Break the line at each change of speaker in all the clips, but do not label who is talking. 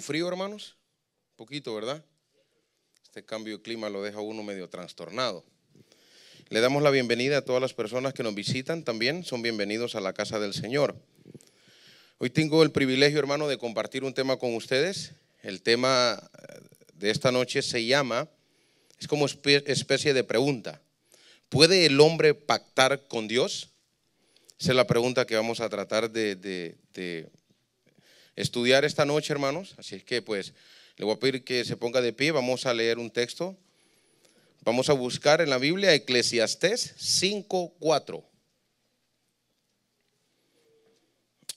frío, hermanos? poquito, ¿verdad? Este cambio de clima lo deja uno medio trastornado. Le damos la bienvenida a todas las personas que nos visitan también. Son bienvenidos a la casa del Señor. Hoy tengo el privilegio, hermano, de compartir un tema con ustedes. El tema eh, de esta noche se llama, es como especie de pregunta. ¿Puede el hombre pactar con Dios? Esa es la pregunta que vamos a tratar de estudiar esta noche, hermanos. Así es que pues le voy a pedir que se ponga de pie, vamos a leer un texto. Vamos a buscar en la Biblia Eclesiastés 5.4.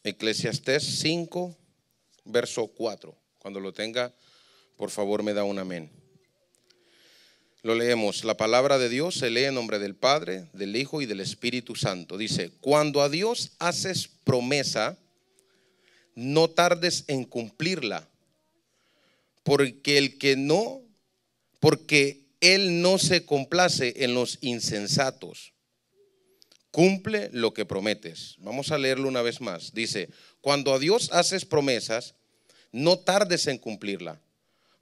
Eclesiastés 5, verso 4. Cuando lo tenga, por favor me da un amén. Lo leemos. La palabra de Dios se lee en nombre del Padre, del Hijo y del Espíritu Santo. Dice, cuando a Dios haces promesa, no tardes en cumplirla, porque el que no, porque él no se complace en los insensatos. Cumple lo que prometes. Vamos a leerlo una vez más. Dice, cuando a Dios haces promesas, no tardes en cumplirla,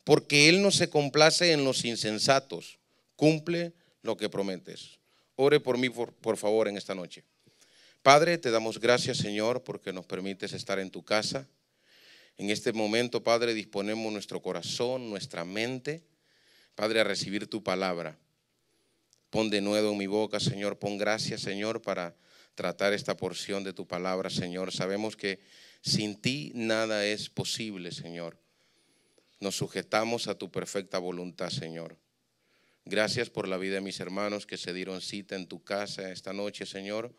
porque Él no se complace en los insensatos. Cumple lo que prometes. Ore por mí, por, por favor, en esta noche. Padre, te damos gracias, Señor, porque nos permites estar en tu casa. En este momento, Padre, disponemos nuestro corazón, nuestra mente, Padre, a recibir tu palabra. Pon de nuevo en mi boca, Señor, pon gracias, Señor, para tratar esta porción de tu palabra, Señor. Sabemos que sin ti nada es posible, Señor. Nos sujetamos a tu perfecta voluntad, Señor. Gracias por la vida de mis hermanos que se dieron cita en tu casa esta noche, Señor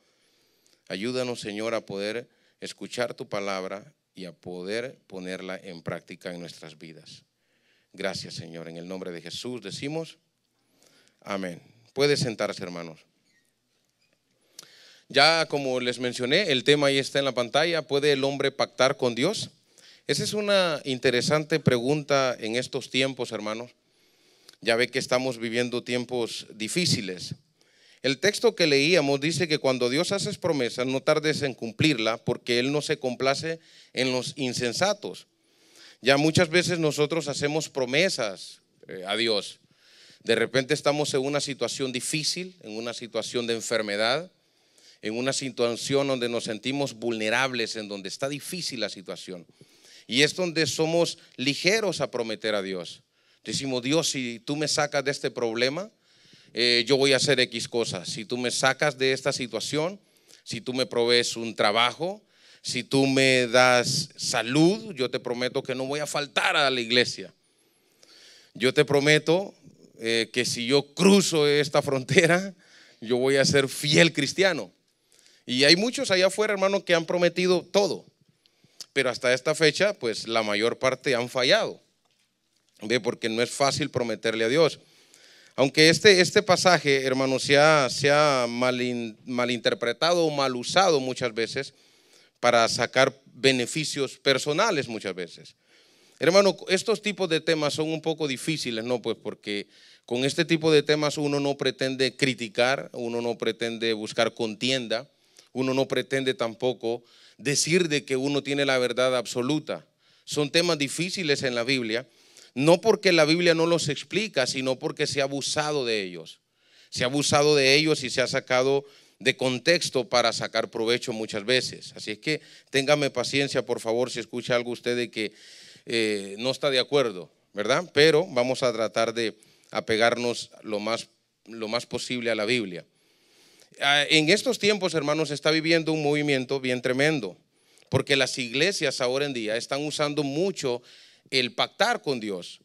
Ayúdanos, Señor, a poder escuchar tu palabra y a poder ponerla en práctica en nuestras vidas. Gracias, Señor. En el nombre de Jesús decimos, amén. Puede sentarse, hermanos. Ya como les mencioné, el tema ahí está en la pantalla. ¿Puede el hombre pactar con Dios? Esa es una interesante pregunta en estos tiempos, hermanos. Ya ve que estamos viviendo tiempos difíciles. El texto que leíamos dice que cuando Dios hace promesas, no tardes en cumplirla, porque Él no se complace en los insensatos. Ya muchas veces nosotros hacemos promesas eh, a Dios. De repente estamos en una situación difícil, en una situación de enfermedad, en una situación donde nos sentimos vulnerables, en donde está difícil la situación. Y es donde somos ligeros a prometer a Dios. Decimos, Dios, si tú me sacas de este problema, eh, yo voy a hacer X cosas. Si tú me sacas de esta situación, si tú me provees un trabajo, si tú me das salud, yo te prometo que no voy a faltar a la iglesia. Yo te prometo eh, que si yo cruzo esta frontera, yo voy a ser fiel cristiano. Y hay muchos allá afuera, hermano, que han prometido todo. Pero hasta esta fecha, pues la mayor parte han fallado. ¿Ve? Porque no es fácil prometerle a Dios. Aunque este, este, pasaje, hermano, sea ha, interpretado malinterpretado o mal usado muchas veces para sacar beneficios personales muchas veces. Hermano, estos tipos de temas son un poco difíciles, ¿no? Pues porque con este tipo de temas uno no pretende criticar, uno no pretende buscar contienda, uno no pretende tampoco decir de que uno tiene la verdad absoluta. Son temas difíciles en la Biblia no porque la Biblia no los explica, sino porque se ha abusado de ellos. Se ha abusado de ellos y se ha sacado de contexto para sacar provecho muchas veces. Así es que téngame paciencia, por favor, si escucha algo usted de que eh, no está de acuerdo, ¿verdad? Pero vamos a tratar de apegarnos lo más, lo más posible a la Biblia. Ah, en estos tiempos, hermanos, se está viviendo un movimiento bien tremendo, porque las iglesias ahora en día están usando mucho el pactar con Dios.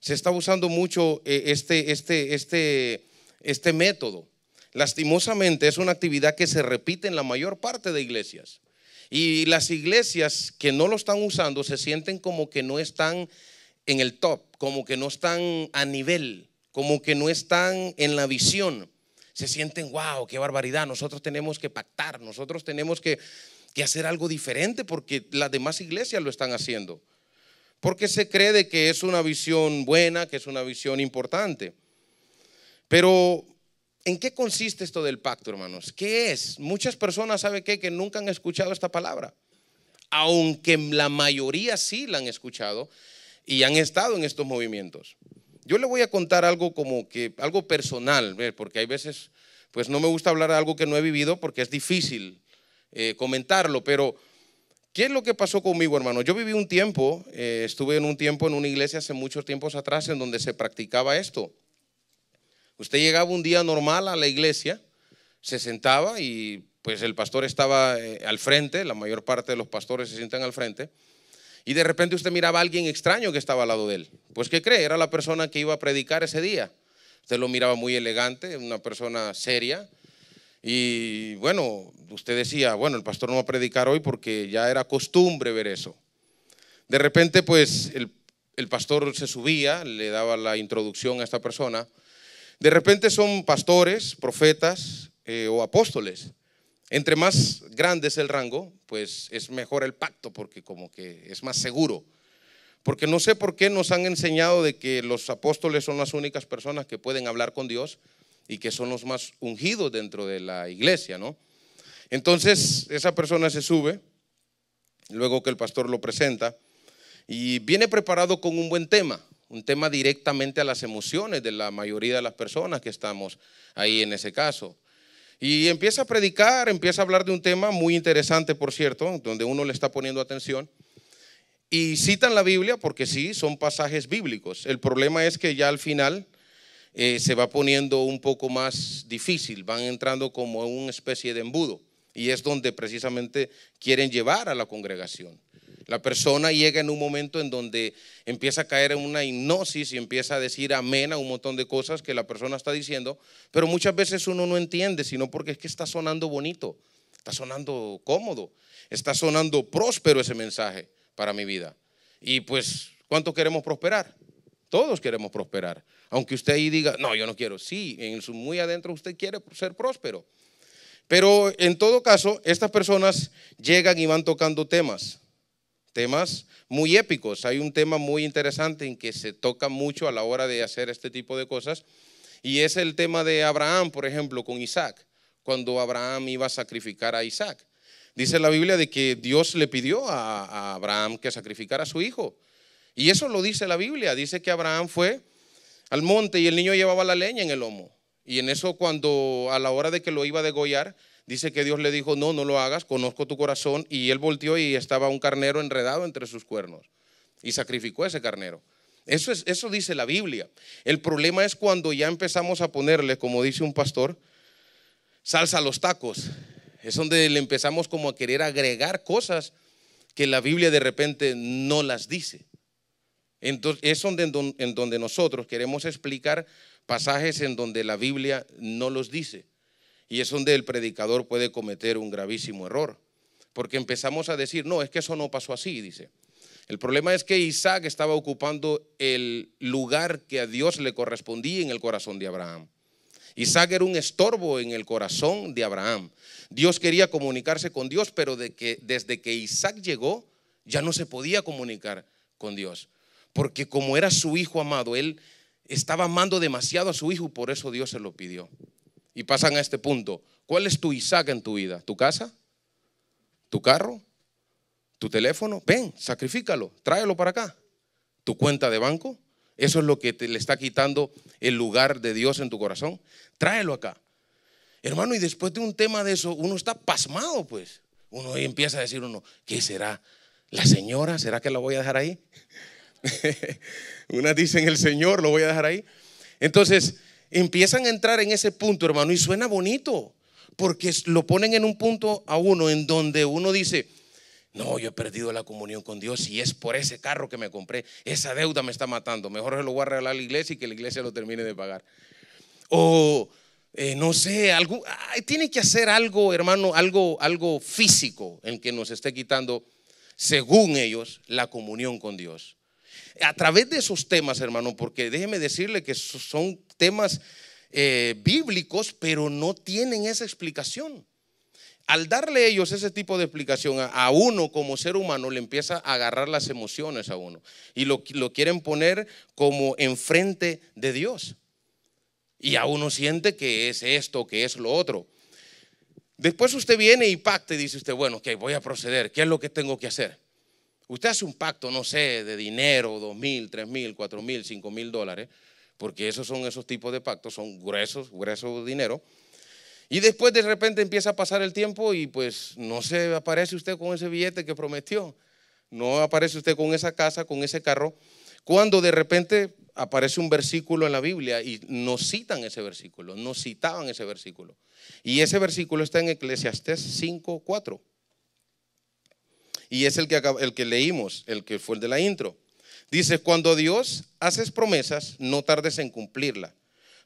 Se está usando mucho eh, este, este, este, este método. Lastimosamente es una actividad que se repite en la mayor parte de iglesias. Y las iglesias que no lo están usando se sienten como que no están en el top, como que no están a nivel, como que no están en la visión. Se sienten, wow, qué barbaridad, nosotros tenemos que pactar, nosotros tenemos que hacer algo diferente porque las demás iglesias lo están haciendo porque se cree de que es una visión buena, que es una visión importante. Pero, ¿en qué consiste esto del pacto, hermanos? ¿Qué es? Muchas personas, ¿sabe qué? Que nunca han escuchado esta palabra. Aunque la mayoría sí la han escuchado y han estado en estos movimientos. Yo le voy a contar algo como que, algo personal, porque hay veces, pues no me gusta hablar de algo que no he vivido porque es difícil eh, comentarlo, pero ¿Qué es lo que pasó conmigo, hermano? Yo viví un tiempo, eh, estuve en un tiempo en una iglesia hace muchos tiempos atrás en donde se practicaba esto. Usted llegaba un día normal a la iglesia, se sentaba y pues el pastor estaba eh, al frente, la mayor parte de los pastores se sientan al frente, y de repente usted miraba a alguien extraño que estaba al lado de él. Pues ¿qué cree? Era la persona que iba a predicar ese día. Usted lo miraba muy elegante, una persona seria, y bueno, usted decía, bueno, el pastor no va a predicar hoy porque ya era costumbre ver eso. De repente, pues el, pastor se subía, le daba la introducción a esta persona. De repente son pastores, profetas eh, o apóstoles. Entre más grande es el rango, pues es mejor el pacto porque como que es más seguro. Porque no sé por qué nos han enseñado de que los apóstoles son las únicas personas que pueden hablar con Dios, y que son los más ungidos dentro de la iglesia, ¿no? Entonces, esa persona se sube, luego que el pastor lo presenta, y viene preparado con un buen tema, un tema directamente a las emociones de la mayoría de las personas que estamos ahí en ese caso. Y empieza a predicar, empieza a hablar de un tema muy interesante, por cierto, donde uno le está poniendo atención. Y citan la Biblia porque sí, son pasajes bíblicos. El problema es que ya al final eh, se va poniendo un poco más difícil, van entrando como en una especie de embudo y es donde precisamente quieren llevar a la congregación. La persona llega en un momento en donde empieza a caer en una hipnosis y empieza a decir amén a un montón de cosas que la persona está diciendo, pero muchas veces uno no entiende, sino porque es que está sonando bonito, está sonando cómodo, está sonando próspero ese mensaje para mi vida. Y pues, ¿cuánto queremos prosperar? Todos queremos prosperar. Aunque usted ahí diga, no, yo no quiero. Sí, en su muy adentro usted quiere ser próspero. Pero en todo caso, estas personas llegan y van tocando temas, temas muy épicos. Hay un tema muy interesante en que se toca mucho a la hora de hacer este tipo de cosas y es el tema de Abraham, por ejemplo, con Isaac, cuando Abraham iba a sacrificar a Isaac. Dice la Biblia de que Dios le pidió a, Abraham que sacrificara a su hijo. Y eso lo dice la Biblia. Dice que Abraham fue al monte y el niño llevaba la leña en el lomo. Y en eso cuando a la hora de que lo iba a degollar, dice que Dios le dijo, no, no lo hagas, conozco tu corazón. Y él volteó y estaba un carnero enredado entre sus cuernos. Y sacrificó ese carnero. Eso, es, eso dice la Biblia. El problema es cuando ya empezamos a ponerle, como dice un pastor, salsa a los tacos. Es donde le empezamos como a querer agregar cosas que la Biblia de repente no las dice. Entonces, es donde, en donde nosotros queremos explicar pasajes en donde la Biblia no los dice. Y es donde el predicador puede cometer un gravísimo error. Porque empezamos a decir, no, es que eso no pasó así, dice. El problema es que Isaac estaba ocupando el lugar que a Dios le correspondía en el corazón de Abraham. Isaac era un estorbo en el corazón de Abraham. Dios quería comunicarse con Dios, pero de que, desde que Isaac llegó ya no se podía comunicar con Dios porque como era su hijo amado, él estaba amando demasiado a su hijo, por eso Dios se lo pidió. Y pasan a este punto. ¿Cuál es tu Isaac en tu vida? ¿Tu casa? ¿Tu carro? ¿Tu teléfono? Ven, sacrifícalo, tráelo para acá. ¿Tu cuenta de banco? Eso es lo que te, le está quitando el lugar de Dios en tu corazón. Tráelo acá. Hermano, y después de un tema de eso, uno está pasmado, pues. Uno empieza a decir uno, ¿qué será? ¿La señora? ¿Será que la voy a dejar ahí? Unas dicen el Señor, lo voy a dejar ahí. Entonces, empiezan a entrar en ese punto, hermano, y suena bonito, porque lo ponen en un punto a uno en donde uno dice, no, yo he perdido la comunión con Dios y es por ese carro que me compré, esa deuda me está matando, mejor se lo voy a regalar a la iglesia y que la iglesia lo termine de pagar. O, eh, no sé, algo, tiene que hacer algo, hermano, algo, algo físico en que nos esté quitando, según ellos, la comunión con Dios a través de esos temas, hermano, porque déjeme decirle que son temas eh, bíblicos, pero no tienen esa explicación. Al darle ellos ese tipo de explicación a, uno como ser humano, le empieza a agarrar las emociones a uno y lo, lo quieren poner como enfrente de Dios. Y a uno siente que es esto, que es lo otro. Después usted viene y pacta y dice usted, bueno, que voy a proceder, ¿qué es lo que tengo que hacer? Usted hace un pacto, no sé, de dinero, dos mil, tres mil, cuatro mil, cinco mil dólares, porque esos son esos tipos de pactos, son gruesos, gruesos dinero. Y después de repente empieza a pasar el tiempo y pues no se aparece usted con ese billete que prometió, no aparece usted con esa casa, con ese carro, cuando de repente aparece un versículo en la Biblia y nos citan ese versículo, nos citaban ese versículo. Y ese versículo está en Eclesiastés 5, 4. Y es el que, el que leímos, el que fue el de la intro. Dice, cuando Dios haces promesas, no tardes en cumplirla,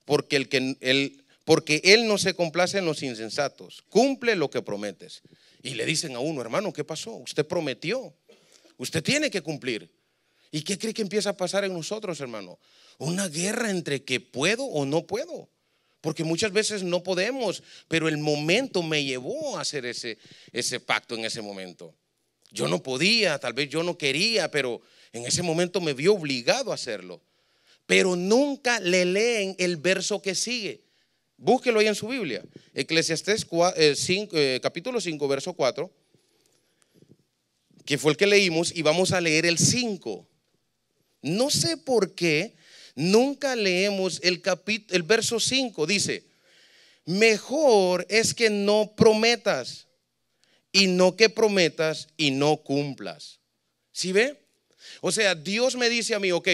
porque, el que, el, porque Él no se complace en los insensatos, cumple lo que prometes. Y le dicen a uno, hermano, ¿qué pasó? Usted prometió, usted tiene que cumplir. ¿Y qué cree que empieza a pasar en nosotros, hermano? Una guerra entre que puedo o no puedo. Porque muchas veces no podemos, pero el momento me llevó a hacer ese, ese pacto en ese momento. Yo no podía, tal vez yo no quería, pero en ese momento me vi obligado a hacerlo. Pero nunca le leen el verso que sigue. Búsquelo ahí en su Biblia. Eclesiastés eh, eh, capítulo 5, verso 4, que fue el que leímos, y vamos a leer el 5. No sé por qué nunca leemos el, el verso 5. Dice, mejor es que no prometas y no que prometas y no cumplas. ¿Sí ve? O sea, Dios me dice a mí, ok,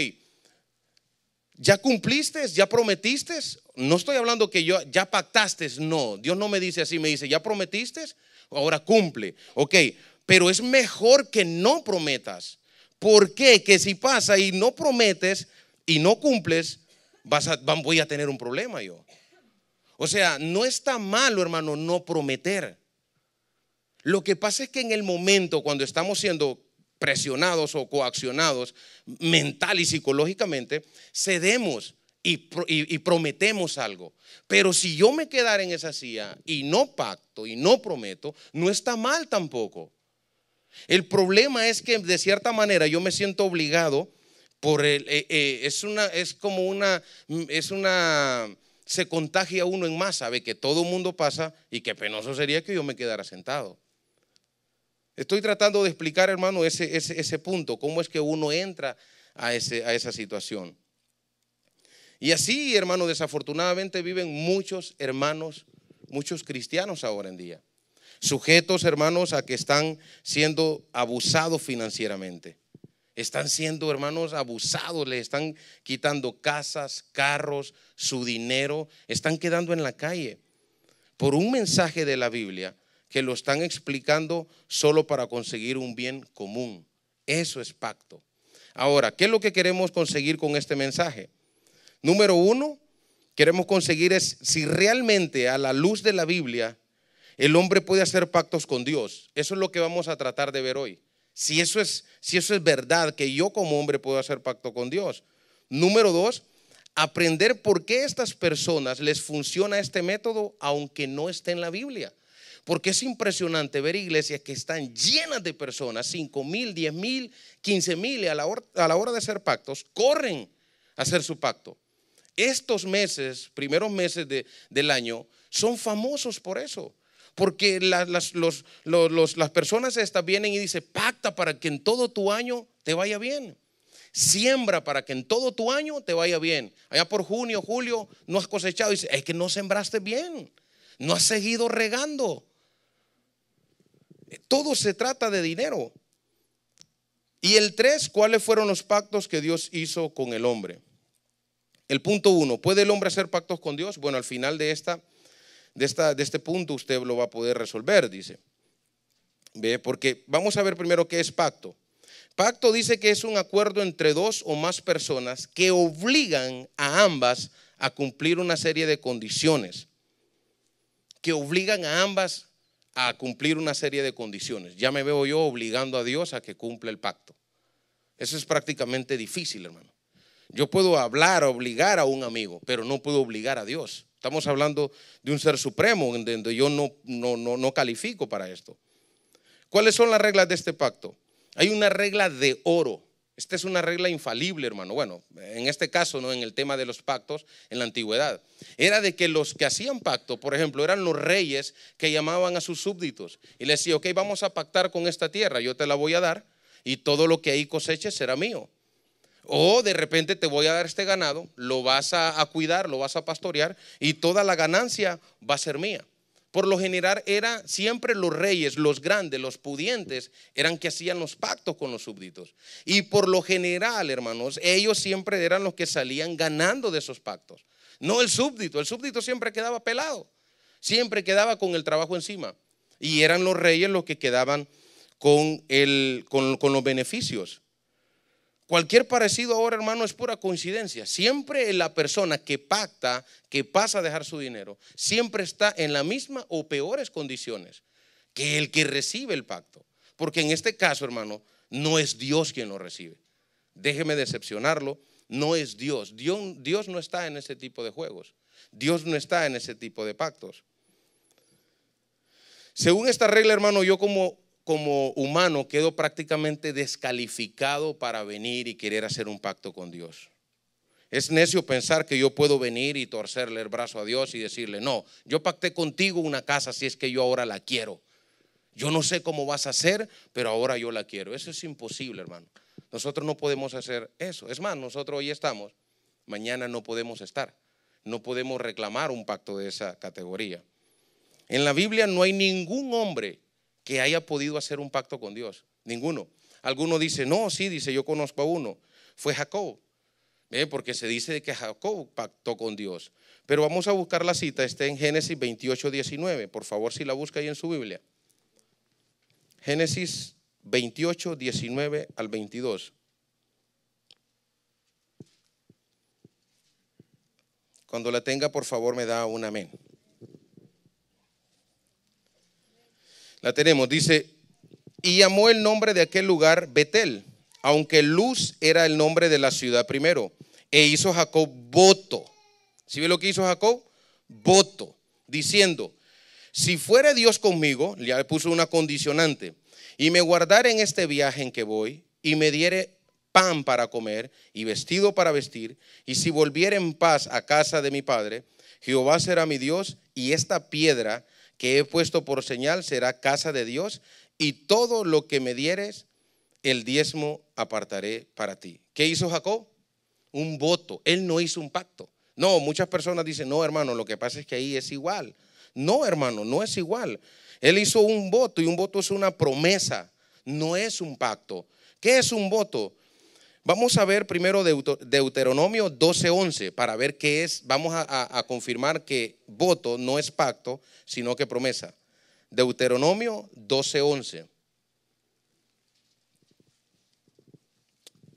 ya cumpliste, ya prometiste. No estoy hablando que yo ya pactaste, no. Dios no me dice así, me dice, ya prometiste, ahora cumple. Ok, pero es mejor que no prometas. ¿Por qué? Que si pasa y no prometes y no cumples, vas a, voy a tener un problema yo. O sea, no está malo, hermano, no prometer. Lo que pasa es que en el momento cuando estamos siendo presionados o coaccionados mental y psicológicamente, cedemos y, prometemos algo. Pero si yo me quedara en esa silla y no pacto y no prometo, no está mal tampoco. El problema es que de cierta manera yo me siento obligado por el, eh, eh, es una es como una mm, es una se contagia uno en masa, sabe que todo el mundo pasa y qué penoso sería que yo me quedara sentado. Estoy tratando de explicar, hermano, ese, ese, punto, cómo es que uno entra a, a esa situación. Y así, hermano, desafortunadamente viven muchos hermanos, muchos cristianos ahora en día, sujetos, hermanos, a que están siendo abusados financieramente. Están siendo, hermanos, abusados, le están quitando casas, carros, su dinero, están quedando en la calle por un mensaje de la Biblia que lo están explicando solo para conseguir un bien común. Eso es pacto. Ahora, ¿qué es lo que queremos conseguir con este mensaje? Número uno, queremos conseguir es si realmente a la luz de la Biblia el hombre puede hacer pactos con Dios. Eso es lo que vamos a tratar de ver hoy. Si eso es, si eso es verdad, que yo como hombre puedo hacer pacto con Dios. Número dos, aprender por qué a estas personas les funciona este método aunque no esté en la Biblia. Porque es impresionante ver iglesias que están llenas de personas, 5 mil, 10 mil, 15 mil, a, la hora, a la hora de hacer pactos, corren a hacer su pacto. Estos meses, primeros meses del año, son famosos por eso. Porque las, personas estas vienen y dicen, pacta para que en todo tu año te vaya bien. Siembra para que en todo tu año te vaya bien. Allá por junio, julio, no has cosechado. Y dice, es que no sembraste bien. No has seguido regando. Todo se trata de dinero. Y el 3, ¿cuáles fueron los pactos que Dios hizo con el hombre? El punto uno, ¿puede el hombre hacer pactos con Dios? Bueno, al final de, esta, de, esta, de este punto usted lo va a poder resolver, dice. ¿Ve? Porque vamos a ver primero qué es pacto. Pacto dice que es un acuerdo entre dos o más personas que obligan a ambas a cumplir una serie de condiciones. Que obligan a ambas a cumplir una serie de condiciones. Ya me veo yo obligando a Dios a que cumpla el pacto. Eso es prácticamente difícil, hermano. Yo puedo hablar, obligar a un amigo, pero no puedo obligar a Dios. Estamos hablando de un ser supremo, donde yo no, no, no, no califico para esto. ¿Cuáles son las reglas de este pacto? Hay una regla de oro esta es una regla infalible, hermano. Bueno, en este caso, no en el tema de los pactos en la antigüedad. Era de que los que hacían pacto, por ejemplo, eran los reyes que llamaban a sus súbditos y les decía, ok, vamos a pactar con esta tierra, yo te la voy a dar y todo lo que ahí coseches será mío. O de repente te voy a dar este ganado, lo vas a cuidar, lo vas a pastorear y toda la ganancia va a ser mía. Por lo general era siempre los reyes, los grandes, los pudientes, eran que hacían los pactos con los súbditos. Y por lo general, hermanos, ellos siempre eran los que salían ganando de esos pactos. No el súbdito, el súbdito siempre quedaba pelado, siempre quedaba con el trabajo encima. Y eran los reyes los que quedaban con, con los beneficios. Cualquier parecido ahora, hermano, es pura coincidencia. Siempre la persona que pacta, que pasa a dejar su dinero, siempre está en la misma o peores condiciones que el que recibe el pacto. Porque en este caso, hermano, no es Dios quien lo recibe. Déjeme decepcionarlo, no es Dios. Dios, Dios no está en ese tipo de juegos. Dios no está en ese tipo de pactos. Según esta regla, hermano, yo como como humano quedo prácticamente descalificado para venir y querer hacer un pacto con Dios. Es necio pensar que yo puedo venir y torcerle el brazo a Dios y decirle, no, yo pacté contigo una casa si es que yo ahora la quiero. Yo no sé cómo vas a hacer, pero ahora yo la quiero. Eso es imposible, hermano. Nosotros no podemos hacer eso. Es más, nosotros hoy estamos, mañana no podemos estar. No podemos reclamar un pacto de esa categoría. En la Biblia no hay ningún hombre que haya podido hacer un pacto con Dios. Ninguno. Alguno dice, no, sí, dice, yo conozco a uno. Fue Jacob. ¿eh? Porque se dice que Jacob pactó con Dios. Pero vamos a buscar la cita, está en Génesis 28, 19. Por favor, si la busca ahí en su Biblia. Génesis 28, 19 al 22. Cuando la tenga, por favor, me da un amén. La tenemos, dice, y llamó el nombre de aquel lugar Betel, aunque Luz era el nombre de la ciudad primero. E hizo Jacob voto. ¿Sí ve lo que hizo Jacob? Voto, diciendo, si fuere Dios conmigo, le puso una condicionante, y me guardare en este viaje en que voy, y me diere pan para comer y vestido para vestir, y si volviere en paz a casa de mi padre, Jehová será mi Dios, y esta piedra que he puesto por señal será casa de Dios, y todo lo que me dieres, el diezmo apartaré para ti. ¿Qué hizo Jacob? Un voto. Él no hizo un pacto. No, muchas personas dicen, no, hermano, lo que pasa es que ahí es igual. No, hermano, no es igual. Él hizo un voto y un voto es una promesa, no es un pacto. ¿Qué es un voto? Vamos a ver primero Deuteronomio 12:11 para ver qué es. Vamos a, confirmar que voto no es pacto, sino que promesa. Deuteronomio 12:11.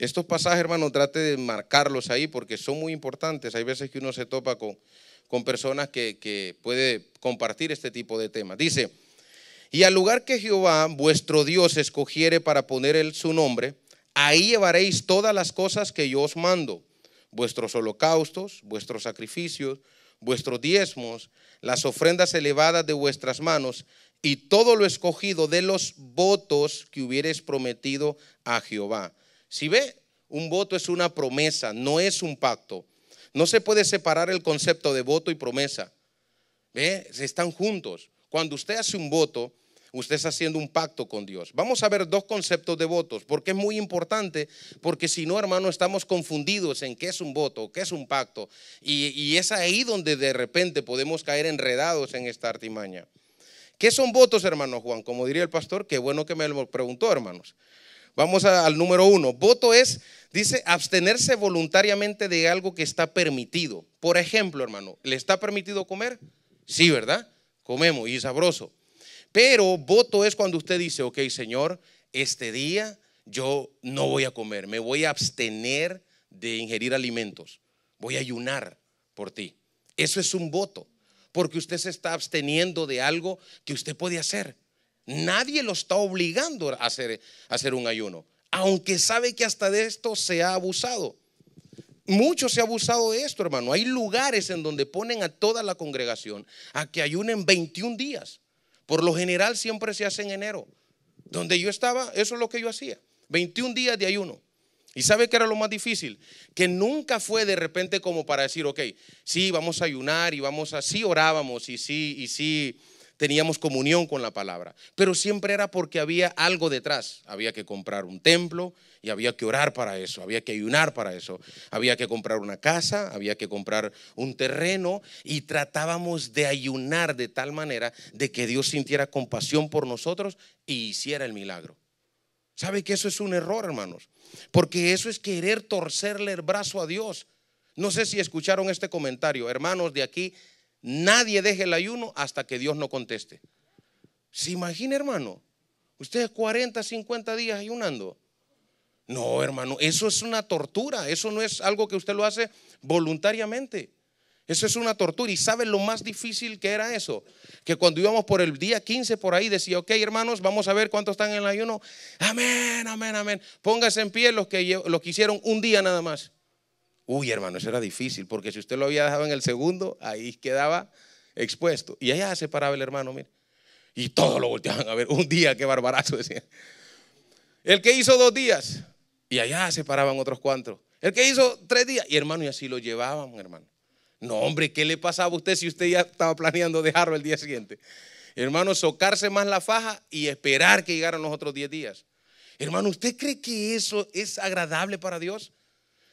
Estos pasajes, hermano, trate de marcarlos ahí porque son muy importantes. Hay veces que uno se topa con, con personas que, que puede compartir este tipo de temas. Dice, y al lugar que Jehová, vuestro Dios, escogiere para poner él su nombre, Ahí llevaréis todas las cosas que yo os mando, vuestros holocaustos, vuestros sacrificios, vuestros diezmos, las ofrendas elevadas de vuestras manos y todo lo escogido de los votos que hubiereis prometido a Jehová. Si ve, un voto es una promesa, no es un pacto. No se puede separar el concepto de voto y promesa. ¿Ve? Están juntos. Cuando usted hace un voto, Usted está haciendo un pacto con Dios. Vamos a ver dos conceptos de votos, porque es muy importante, porque si no, hermano, estamos confundidos en qué es un voto, qué es un pacto. Y, es ahí donde de repente podemos caer enredados en esta artimaña. ¿Qué son votos, hermano Juan? Como diría el pastor, qué bueno que me lo preguntó, hermanos. Vamos al número uno. Voto es, dice, abstenerse voluntariamente de algo que está permitido. Por ejemplo, hermano, ¿le está permitido comer? Sí, ¿verdad? Comemos y sabroso. Pero voto es cuando usted dice, ok, Señor, este día yo no voy a comer, me voy a abstener de ingerir alimentos, voy a ayunar por ti. Eso es un voto, porque usted se está absteniendo de algo que usted puede hacer. Nadie lo está obligando a hacer, hacer un ayuno, aunque sabe que hasta de esto se ha abusado. Mucho se ha abusado de esto, hermano. Hay lugares en donde ponen a toda la congregación a que ayunen 21 días. Por lo general siempre se hace en enero. Donde yo estaba, eso es lo que yo hacía. 21 días de ayuno. ¿Y sabe qué era lo más difícil? Que nunca fue de repente como para decir, ok, sí, vamos a ayunar y vamos a, sí orábamos y sí, y sí teníamos comunión con la palabra, pero siempre era porque había algo detrás. Había que comprar un templo y había que orar para eso, había que ayunar para eso, había que comprar una casa, había que comprar un terreno y tratábamos de ayunar de tal manera de que Dios sintiera compasión por nosotros y hiciera el milagro. ¿Sabe que eso es un error, hermanos? Porque eso es querer torcerle el brazo a Dios. No sé si escucharon este comentario, hermanos de aquí Nadie deje el ayuno hasta que Dios no conteste. ¿Se imagina, hermano? Ustedes 40, 50 días ayunando. No, hermano, eso es una tortura. Eso no es algo que usted lo hace voluntariamente. Eso es una tortura. ¿Y sabe lo más difícil que era eso? Que cuando íbamos por el día 15 por ahí decía, ok hermanos, vamos a ver cuántos están en el ayuno. Amén, amén, amén. póngase en pie los que, los que hicieron un día nada más. Uy, hermano, eso era difícil, porque si usted lo había dejado en el segundo, ahí quedaba expuesto. Y allá se paraba el hermano, mire. Y todos lo volteaban a ver. Un día, qué barbarazo, decía. El que hizo dos días, y allá se paraban otros cuatro El que hizo tres días, y hermano, y así lo llevaban, hermano. No, hombre, ¿qué le pasaba a usted si usted ya estaba planeando dejarlo el día siguiente? Hermano, socarse más la faja y esperar que llegaran los otros diez días. Hermano, ¿usted cree que eso es agradable para Dios?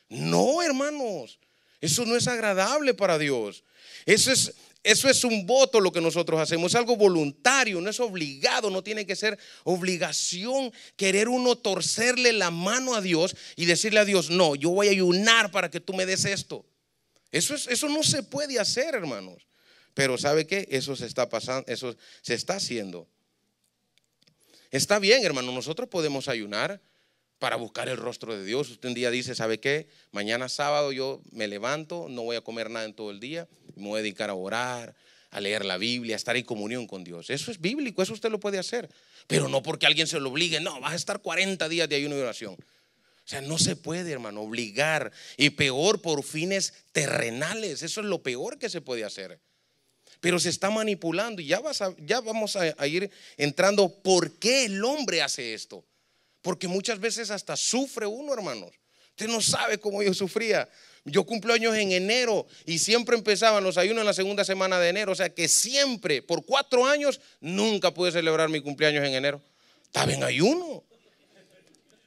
No, hermanos, eso no es agradable para Dios. Eso es, eso es un voto lo que nosotros hacemos, es algo voluntario, no es obligado, no tiene que ser obligación querer uno torcerle la mano a Dios y decirle a Dios, no, yo voy a ayunar para que tú me des esto. Eso, es, eso no se puede hacer, hermanos. Pero ¿sabe qué? Eso se está pasando, eso se está haciendo. Está bien, hermano, nosotros podemos ayunar, para buscar el rostro de Dios. Usted un día dice, ¿sabe qué? Mañana sábado yo me levanto, no voy a comer nada en todo el día, me voy a dedicar a orar, a leer la Biblia, a estar en comunión con Dios. Eso es bíblico, eso usted lo puede hacer, pero no porque alguien se lo obligue, no, vas a estar 40 días de ayuno y oración. O sea, no se puede, hermano, obligar y peor por fines terrenales, eso es lo peor que se puede hacer. Pero se está manipulando y ya, vas ya vamos a ir entrando por qué el hombre hace esto. Porque muchas veces hasta sufre uno, hermanos. Usted no sabe cómo yo sufría. Yo cumplo años en enero y siempre empezaban los ayunos en la segunda semana de enero. O sea que siempre, por cuatro años, nunca pude celebrar mi cumpleaños en enero. Estaba en ayuno.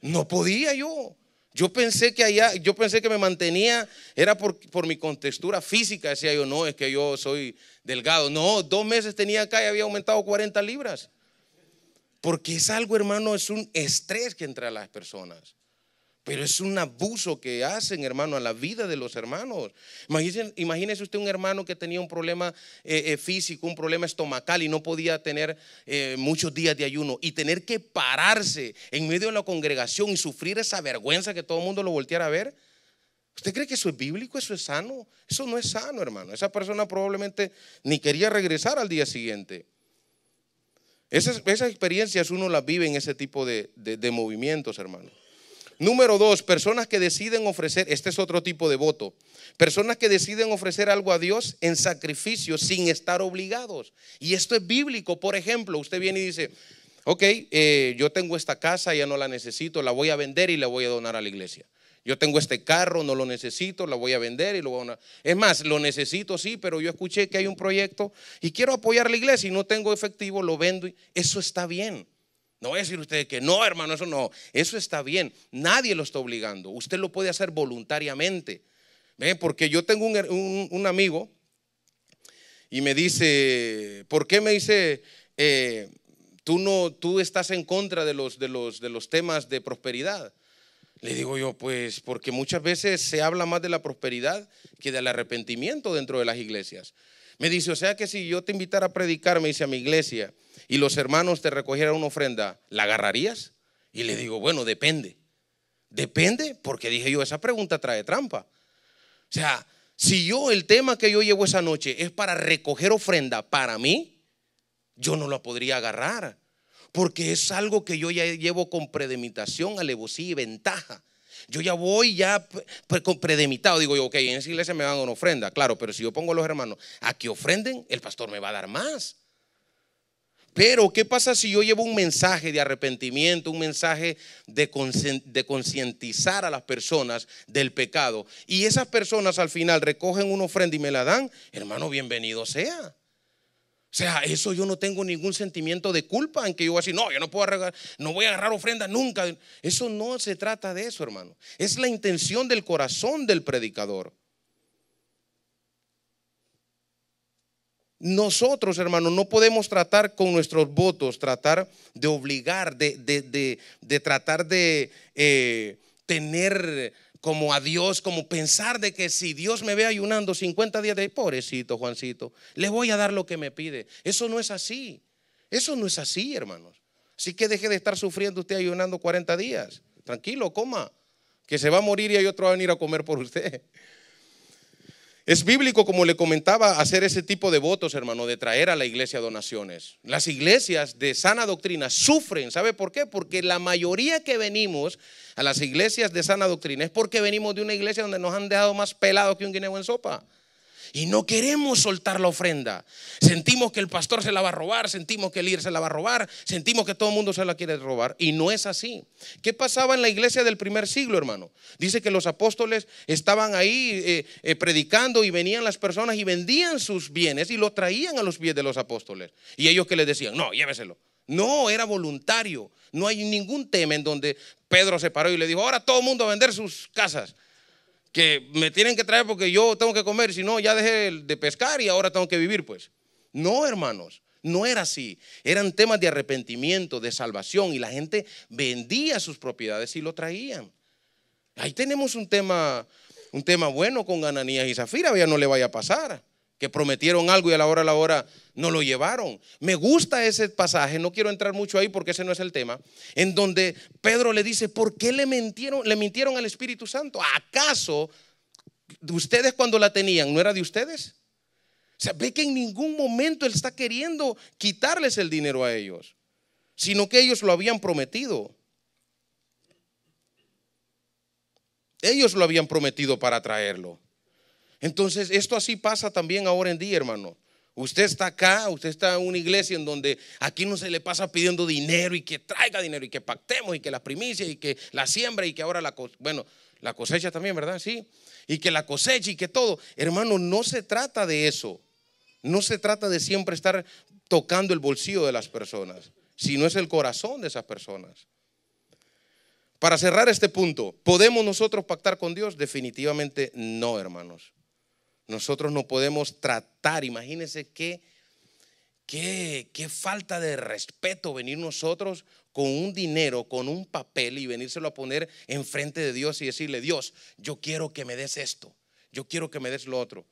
No podía yo. Yo pensé que allá, yo pensé que me mantenía, era por, por, mi contextura física, decía yo, no, es que yo soy delgado. No, dos meses tenía acá y había aumentado 40 libras. Porque es algo, hermano, es un estrés que entra a las personas. Pero es un abuso que hacen, hermano, a la vida de los hermanos. Imagínese, usted un hermano que tenía un problema eh, eh, físico, un problema estomacal y no podía tener eh, muchos días de ayuno y tener que pararse en medio de la congregación y sufrir esa vergüenza que todo el mundo lo volteara a ver. ¿Usted cree que eso es bíblico? ¿Eso es sano? Eso no es sano, hermano. Esa persona probablemente ni quería regresar al día siguiente. Esas, experiencias uno las vive en ese tipo de, movimientos, hermano. Número dos, personas que deciden ofrecer, este es otro tipo de voto, personas que deciden ofrecer algo a Dios en sacrificio sin estar obligados. Y esto es bíblico. Por ejemplo, usted viene y dice, ok, eh, yo tengo esta casa, ya no la necesito, la voy a vender y la voy a donar a la iglesia. Yo tengo este carro, no lo necesito, la voy a vender y lo voy a... Es más, lo necesito, sí, pero yo escuché que hay un proyecto y quiero apoyar la iglesia y no tengo efectivo, lo vendo. Y... Eso está bien. No voy a decir usted que no, hermano, eso no. Eso está bien. Nadie lo está obligando. Usted lo puede hacer voluntariamente. Porque yo tengo un, amigo y me dice, ¿por qué me dice... Eh, tú no, tú estás en contra de los, de los, de los temas de prosperidad. Le digo yo, pues porque muchas veces se habla más de la prosperidad que del arrepentimiento dentro de las iglesias. Me dice, o sea que si yo te invitara a predicarme me dice a mi iglesia, y los hermanos te recogieran una ofrenda, ¿la agarrarías? Y le digo, bueno, depende. Depende, porque dije yo, esa pregunta trae trampa. O sea, si yo el tema que yo llevo esa noche es para recoger ofrenda para mí, yo no la podría agarrar porque es algo que yo ya llevo con predemitación, alevosía y ventaja. Yo ya voy ya pues, con predemitado. Digo yo, ok, en esa iglesia me van una ofrenda, claro, pero si yo pongo a los hermanos a que ofrenden, el pastor me va a dar más. Pero, ¿qué pasa si yo llevo un mensaje de arrepentimiento, un mensaje de concientizar a las personas del pecado? Y esas personas al final recogen una ofrenda y me la dan, hermano, bienvenido sea. O sea, eso yo no tengo ningún sentimiento de culpa en que yo voy a decir, no, yo no puedo agarrar, no voy a agarrar ofrenda nunca. Eso no se trata de eso, hermano. Es la intención del corazón del predicador. Nosotros, hermano, no podemos tratar con nuestros votos, tratar de obligar, de, tratar de eh, tener como a Dios, como pensar de que si Dios me ve ayunando 50 días de pobrecito Juancito, le voy a dar lo que me pide. Eso no es así. Eso no es así, hermanos. Así que deje de estar sufriendo usted ayunando 40 días. Tranquilo, coma. Que se va a morir y hay otro va a venir a comer por usted. Es bíblico, como le comentaba, hacer ese tipo de votos, hermano, de traer a la iglesia donaciones. Las iglesias de sana doctrina sufren, ¿sabe por qué? Porque la mayoría que venimos a las iglesias de sana doctrina es porque venimos de una iglesia donde nos han dejado más pelados que un guineo en sopa y no queremos soltar la ofrenda. Sentimos que el pastor se la va a robar, sentimos que el líder se la va a robar, sentimos que todo el mundo se la quiere robar y no es así. ¿Qué pasaba en la iglesia del primer siglo, hermano? Dice que los apóstoles estaban ahí eh, eh, predicando y venían las personas y vendían sus bienes y lo traían a los pies de los apóstoles. Y ellos que les decían, no, lléveselo. No, era voluntario. No hay ningún tema en donde Pedro se paró y le dijo, ahora todo el mundo a vender sus casas que me tienen que traer porque yo tengo que comer, si no, ya dejé de pescar y ahora tengo que vivir, pues. No, hermanos, no era así. Eran temas de arrepentimiento, de salvación, y la gente vendía sus propiedades y lo traían. Ahí tenemos un tema, un tema bueno con Ananías y Zafira, ya no le vaya a pasar que prometieron algo y a la hora a la hora no lo llevaron. Me gusta ese pasaje, no quiero entrar mucho ahí porque ese no es el tema, en donde Pedro le dice, ¿por qué le mintieron, le mintieron al Espíritu Santo? ¿Acaso de ustedes cuando la tenían no era de ustedes? O ve que en ningún momento él está queriendo quitarles el dinero a ellos, sino que ellos lo habían prometido. Ellos lo habían prometido para traerlo. Entonces, esto así pasa también ahora en día, hermano. Usted está acá, usted está en una iglesia en donde aquí no se le pasa pidiendo dinero y que traiga dinero y que pactemos y que la primicia y que la siembra y que ahora la cosecha, bueno, la cosecha también, ¿verdad? Sí. Y que la cosecha y que todo. Hermano, no se trata de eso. No se trata de siempre estar tocando el bolsillo de las personas, sino es el corazón de esas personas. Para cerrar este punto, ¿podemos nosotros pactar con Dios? Definitivamente no, hermanos. Nosotros no podemos tratar, imagínense qué, qué, falta de respeto venir nosotros con un dinero, con un papel y venírselo a poner enfrente de Dios y decirle, Dios, yo quiero que me des esto, yo quiero que me des lo otro.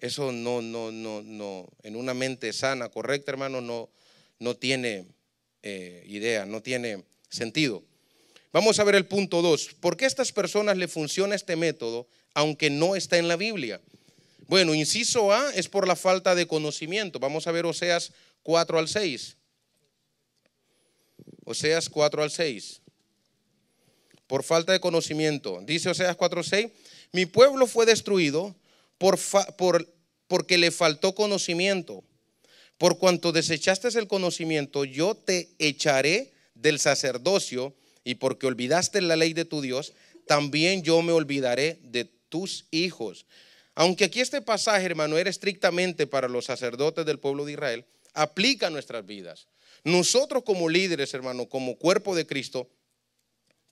Eso no, no, no, no, en una mente sana, correcta, hermano, no, no tiene eh, idea, no tiene sentido. Vamos a ver el punto dos, ¿Por qué a estas personas le funciona este método aunque no está en la Biblia? Bueno, inciso A es por la falta de conocimiento. Vamos a ver Oseas 4 al 6. Oseas 4 al 6. Por falta de conocimiento. Dice Oseas 4 al 6, mi pueblo fue destruido por, porque le faltó conocimiento. Por cuanto desechaste el conocimiento, yo te echaré del sacerdocio y porque olvidaste la ley de tu Dios, también yo me olvidaré de tus hijos. Aunque aquí este pasaje, hermano, era estrictamente para los sacerdotes del pueblo de Israel, aplica a nuestras vidas. Nosotros como líderes, hermano, como cuerpo de Cristo,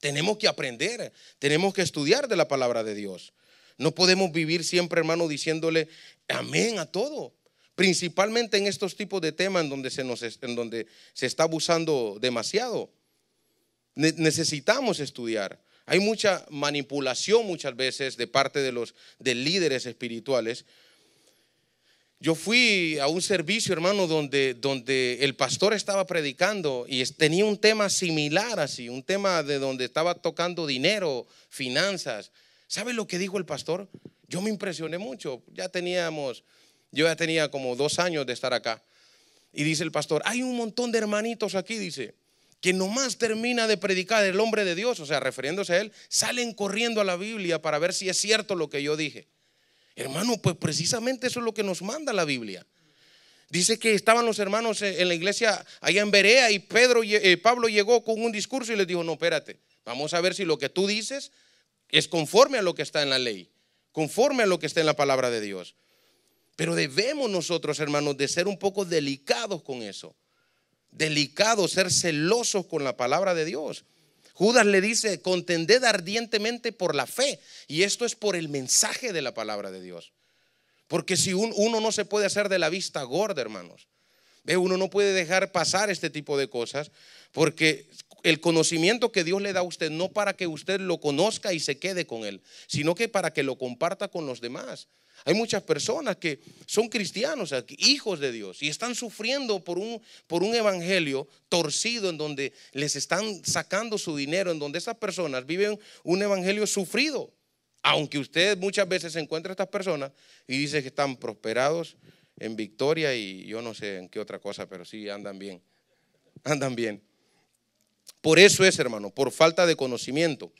tenemos que aprender, tenemos que estudiar de la palabra de Dios. No podemos vivir siempre, hermano, diciéndole amén a todo. Principalmente en estos tipos de temas en donde se, nos, en donde se está abusando demasiado. necesitamos estudiar. Hay mucha manipulación muchas veces de parte de los de líderes espirituales. Yo fui a un servicio, hermano, donde, donde el pastor estaba predicando y tenía un tema similar así, un tema de donde estaba tocando dinero, finanzas. ¿Sabe lo que dijo el pastor? Yo me impresioné mucho. Ya teníamos, yo ya tenía como dos años de estar acá. Y dice el pastor, hay un montón de hermanitos aquí, dice que nomás termina de predicar el hombre de Dios, o sea, refiriéndose a él, salen corriendo a la Biblia para ver si es cierto lo que yo dije. Hermano, pues precisamente eso es lo que nos manda la Biblia. Dice que estaban los hermanos en la iglesia allá en Berea y Pedro, y eh, Pablo llegó con un discurso y les dijo, no, espérate, vamos a ver si lo que tú dices es conforme a lo que está en la ley, conforme a lo que está en la palabra de Dios. Pero debemos nosotros, hermanos, de ser un poco delicados con eso delicado ser celoso con la palabra de Dios. Judas le dice, contended ardientemente por la fe. Y esto es por el mensaje de la palabra de Dios. Porque si uno no se puede hacer de la vista gorda, hermanos. Ve, uno no puede dejar pasar este tipo de cosas porque el conocimiento que Dios le da a usted no para que usted lo conozca y se quede con él, sino que para que lo comparta con los demás. Hay muchas personas que son cristianos, hijos de Dios, y están sufriendo por un, por un evangelio torcido en donde les están sacando su dinero, en donde esas personas viven un evangelio sufrido. Aunque usted muchas veces encuentra a estas personas y dice que están prosperados en victoria y yo no sé en qué otra cosa, pero sí andan bien. Andan bien. Por eso es, hermano, por falta de conocimiento.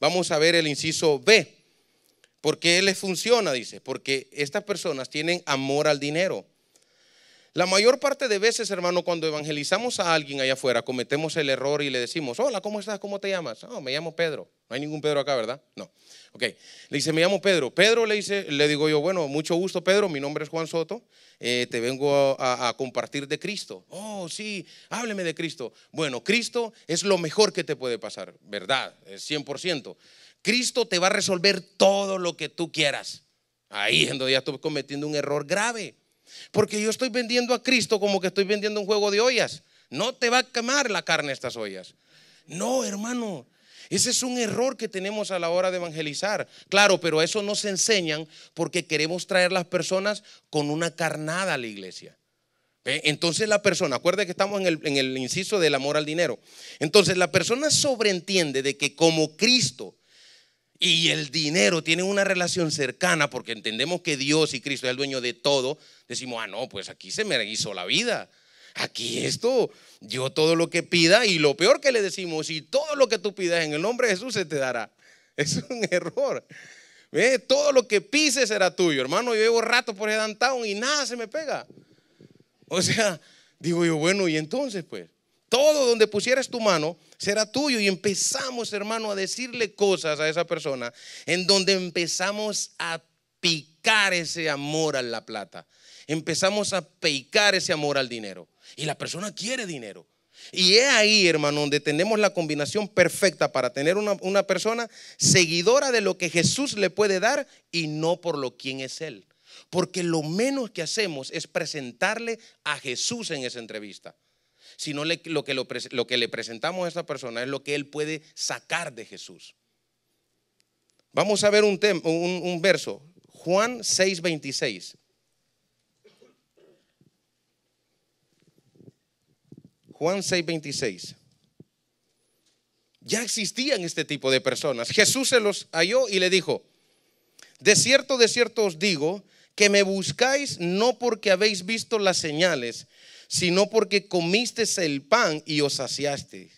Vamos a ver el inciso B. ¿por qué les funciona, dice, porque estas personas tienen amor al dinero. La mayor parte de veces, hermano, cuando evangelizamos a alguien allá afuera, cometemos el error y le decimos, hola, ¿cómo estás? ¿Cómo te llamas? No, oh, me llamo Pedro. No hay ningún Pedro acá, ¿verdad? No. Ok. Le dice, me llamo Pedro. Pedro le dice, le digo yo, bueno, mucho gusto, Pedro. Mi nombre es Juan Soto. Eh, te vengo a, compartir de Cristo. Oh, sí, hábleme de Cristo. Bueno, Cristo es lo mejor que te puede pasar, ¿verdad? Es 100%. Cristo te va a resolver todo lo que tú quieras. Ahí en donde ya estoy cometiendo un error grave. Porque yo estoy vendiendo a Cristo como que estoy vendiendo un juego de ollas. No te va a quemar la carne estas ollas. No, hermano. Ese es un error que tenemos a la hora de evangelizar. Claro, pero eso no se enseñan porque queremos traer las personas con una carnada a la iglesia. Entonces la persona, acuérdate que estamos en el, en el inciso del amor al dinero. Entonces la persona sobreentiende de que como Cristo y el dinero tiene una relación cercana porque entendemos que Dios y Cristo es el dueño de todo, decimos, ah, no, pues aquí se me hizo la vida. Aquí esto, yo todo lo que pida y lo peor que le decimos, si todo lo que tú pidas en el nombre de Jesús se te dará. Es un error. Todo lo que pise será tuyo, hermano. Yo llevo rato por el y nada se me pega. O sea, digo yo, bueno, ¿y entonces pues? Todo donde pusieras tu mano será tuyo. Y empezamos, hermano, a decirle cosas a esa persona en donde empezamos a picar ese amor a la plata. Empezamos a picar ese amor al dinero. Y la persona quiere dinero. Y es ahí, hermano, donde tenemos la combinación perfecta para tener una, una persona seguidora de lo que Jesús le puede dar y no por lo quien es Él. Porque lo menos que hacemos es presentarle a Jesús en esa entrevista sino lo, que lo, que le presentamos a esta persona es lo que él puede sacar de Jesús. Vamos a ver un, un, un verso, Juan 6:26. Juan 6:26. Ya existían este tipo de personas. Jesús se los halló y le dijo, de cierto, de cierto os digo, que me buscáis no porque habéis visto las señales, sino porque comiste el pan y os saciaste.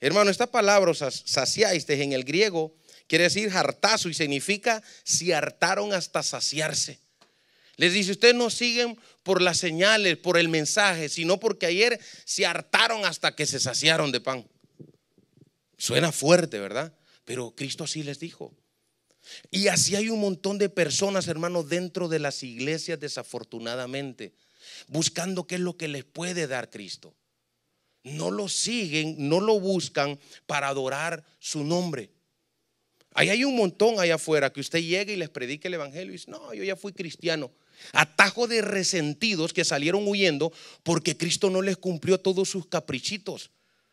Hermano, esta palabra saciasteis saciaste en el griego quiere decir hartazo y significa si hartaron hasta saciarse. Les dice, ustedes no siguen por las señales, por el mensaje, sino porque ayer se hartaron hasta que se saciaron de pan. Suena fuerte, ¿verdad? Pero Cristo así les dijo. Y así hay un montón de personas, hermano dentro de las iglesias, desafortunadamente, buscando qué es lo que les puede dar Cristo. No lo siguen, no lo buscan para adorar su nombre. Ahí hay un montón allá afuera que usted llegue y les predique el Evangelio y dice, no, yo ya fui cristiano. Atajo de resentidos que salieron huyendo porque Cristo no les cumplió todos sus caprichitos.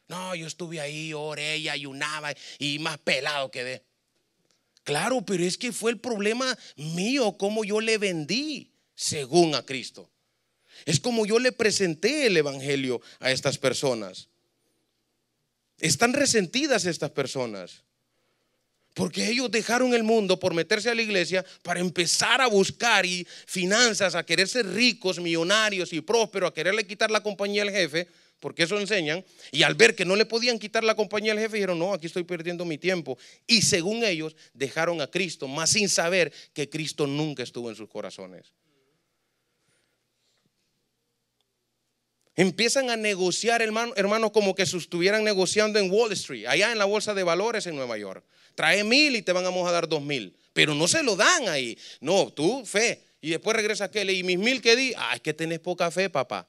No, yo estuve ahí, oré y ayunaba y más pelado quedé. Claro, pero es que fue el problema mío, cómo yo le vendí según a Cristo. Es como yo le presenté el Evangelio a estas personas. Están resentidas estas personas. Porque ellos dejaron el mundo por meterse a la iglesia para empezar a buscar y finanzas, a querer ser ricos, millonarios y prósperos, a quererle quitar la compañía al jefe, porque eso enseñan. Y al ver que no le podían quitar la compañía al jefe, dijeron, no, aquí estoy perdiendo mi tiempo. Y según ellos, dejaron a Cristo, más sin saber que Cristo nunca estuvo en sus corazones. Empiezan a negociar, hermanos como que se estuvieran negociando en Wall Street, allá en la bolsa de valores en Nueva York. Trae mil y te van a dar dos mil. Pero no se lo dan ahí. No, tú, fe. Y después regresa aquel y mis mil que di, ah, es que tenés poca fe, papá.